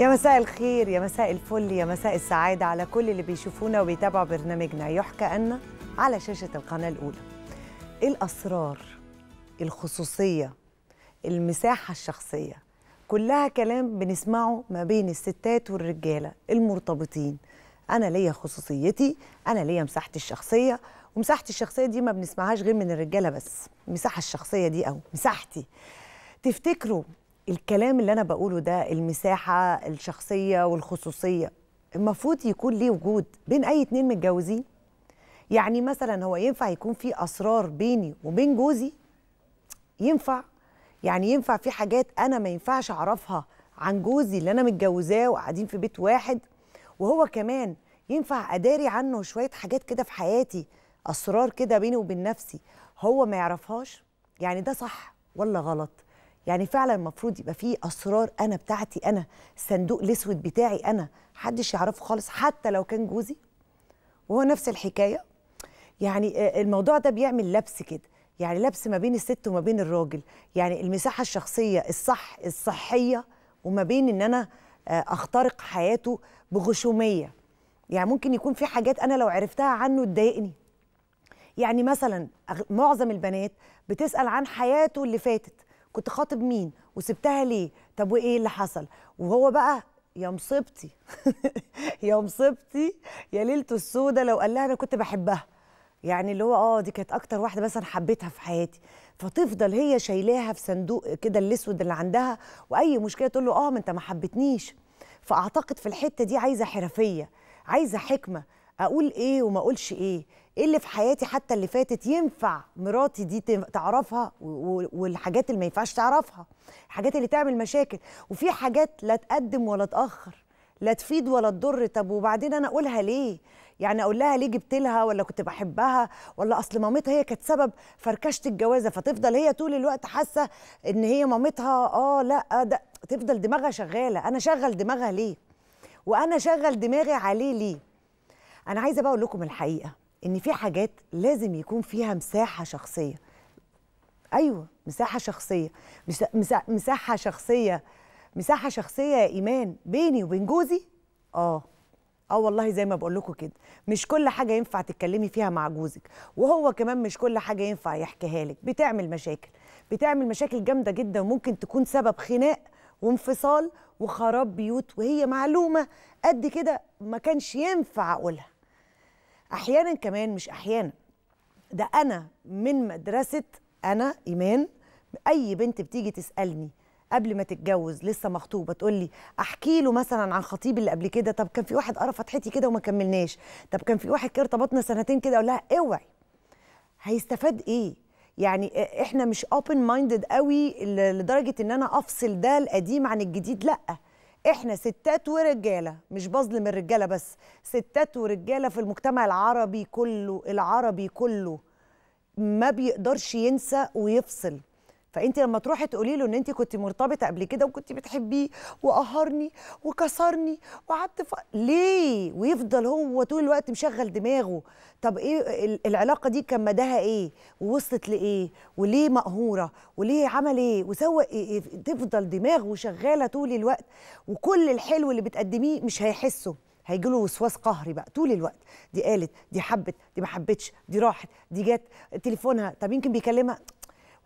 يا مساء الخير يا مساء الفل يا مساء السعادة على كل اللي بيشوفونا وبيتابعوا برنامجنا يحكى أن على شاشة القناة الأولى الأسرار الخصوصية المساحة الشخصية كلها كلام بنسمعه ما بين الستات والرجالة المرتبطين أنا ليا خصوصيتي أنا ليا مساحتي الشخصية ومساحتي الشخصية دي ما بنسمعهاش غير من الرجالة بس المساحة الشخصية دي أو مساحتي تفتكروا الكلام اللي انا بقوله ده المساحه الشخصيه والخصوصيه المفروض يكون ليه وجود بين اي اتنين متجوزين يعني مثلا هو ينفع يكون في اسرار بيني وبين جوزي ينفع يعني ينفع في حاجات انا ما ينفعش اعرفها عن جوزي اللي انا متجوزاه وقاعدين في بيت واحد وهو كمان ينفع اداري عنه شويه حاجات كده في حياتي اسرار كده بيني وبين نفسي هو ما يعرفهاش يعني ده صح ولا غلط يعني فعلا المفروض يبقى في اسرار انا بتاعتي انا الصندوق الاسود بتاعي انا محدش يعرفه خالص حتى لو كان جوزي وهو نفس الحكايه يعني آه، الموضوع ده بيعمل لبس كده يعني لبس ما بين الست وما بين الراجل يعني المساحه الشخصيه الصح الصحيه وما بين ان انا آه، اخترق حياته بغشوميه يعني ممكن يكون في حاجات انا لو عرفتها عنه تضايقني يعني مثلا معظم البنات بتسال عن حياته اللي فاتت كنت خاطب مين وسبتها ليه طب وايه اللي حصل وهو بقى يا مصيبتي يا مصيبتي يا ليلته السودة لو قال لها انا كنت بحبها يعني اللي هو اه دي كانت اكتر واحده مثلا حبيتها في حياتي فتفضل هي شايلاها في صندوق كده الاسود اللي عندها واي مشكله تقول له اه ما انت ما حبيتنيش فاعتقد في الحته دي عايزه حرفيه عايزه حكمه اقول ايه وما اقولش ايه ايه اللي في حياتي حتى اللي فاتت ينفع مراتي دي تعرفها والحاجات اللي ما ينفعش تعرفها الحاجات اللي تعمل مشاكل وفي حاجات لا تقدم ولا تاخر لا تفيد ولا تضر طب وبعدين انا اقولها ليه يعني اقول لها ليه جبت لها ولا كنت بحبها ولا اصل مامتها هي كانت سبب فركشه الجوازه فتفضل هي طول الوقت حاسه ان هي مامتها اه لا ده تفضل دماغها شغاله انا شغل دماغها ليه وانا شغل دماغي عليه ليه انا عايزه بقى اقول لكم الحقيقه ان في حاجات لازم يكون فيها مساحه شخصيه ايوه مساحه شخصيه مساحه مساحه شخصيه مساحه شخصيه يا ايمان بيني وبين جوزي اه اه والله زي ما بقول لكم كده مش كل حاجه ينفع تتكلمي فيها مع جوزك وهو كمان مش كل حاجه ينفع يحكيها لك بتعمل مشاكل بتعمل مشاكل جامده جدا وممكن تكون سبب خناق وانفصال وخراب بيوت وهي معلومة قد كده ما كانش ينفع أقولها أحيانا كمان مش أحيانا ده أنا من مدرسة أنا إيمان أي بنت بتيجي تسألني قبل ما تتجوز لسه مخطوبه تقول لي احكي له مثلا عن خطيب اللي قبل كده طب كان في واحد قرا فتحتي كده وما كملناش طب كان في واحد كده ارتبطنا سنتين كده اقول لها اوعي هيستفاد ايه يعني احنا مش اوبن مايندد قوي لدرجه ان انا افصل ده القديم عن الجديد لا احنا ستات ورجاله مش بظلم الرجاله بس ستات ورجاله في المجتمع العربي كله العربي كله ما بيقدرش ينسى ويفصل فانت لما تروحي تقولي له ان انت كنت مرتبطه قبل كده وكنت بتحبيه وقهرني وكسرني وقعدت ف... ليه ويفضل هو طول الوقت مشغل دماغه طب ايه العلاقه دي كان مداها ايه ووصلت لايه وليه مقهوره وليه عمل ايه وسوى إيه؟, إيه؟ تفضل دماغه شغاله طول الوقت وكل الحلو اللي بتقدميه مش هيحسه هيجيله وسواس قهري بقى طول الوقت دي قالت دي حبت دي ما حبتش دي راحت دي جت تليفونها طب يمكن بيكلمها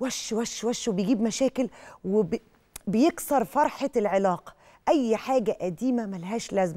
وش وش وش وبيجيب مشاكل وبيكسر فرحه العلاقه اي حاجه قديمه ملهاش لازمه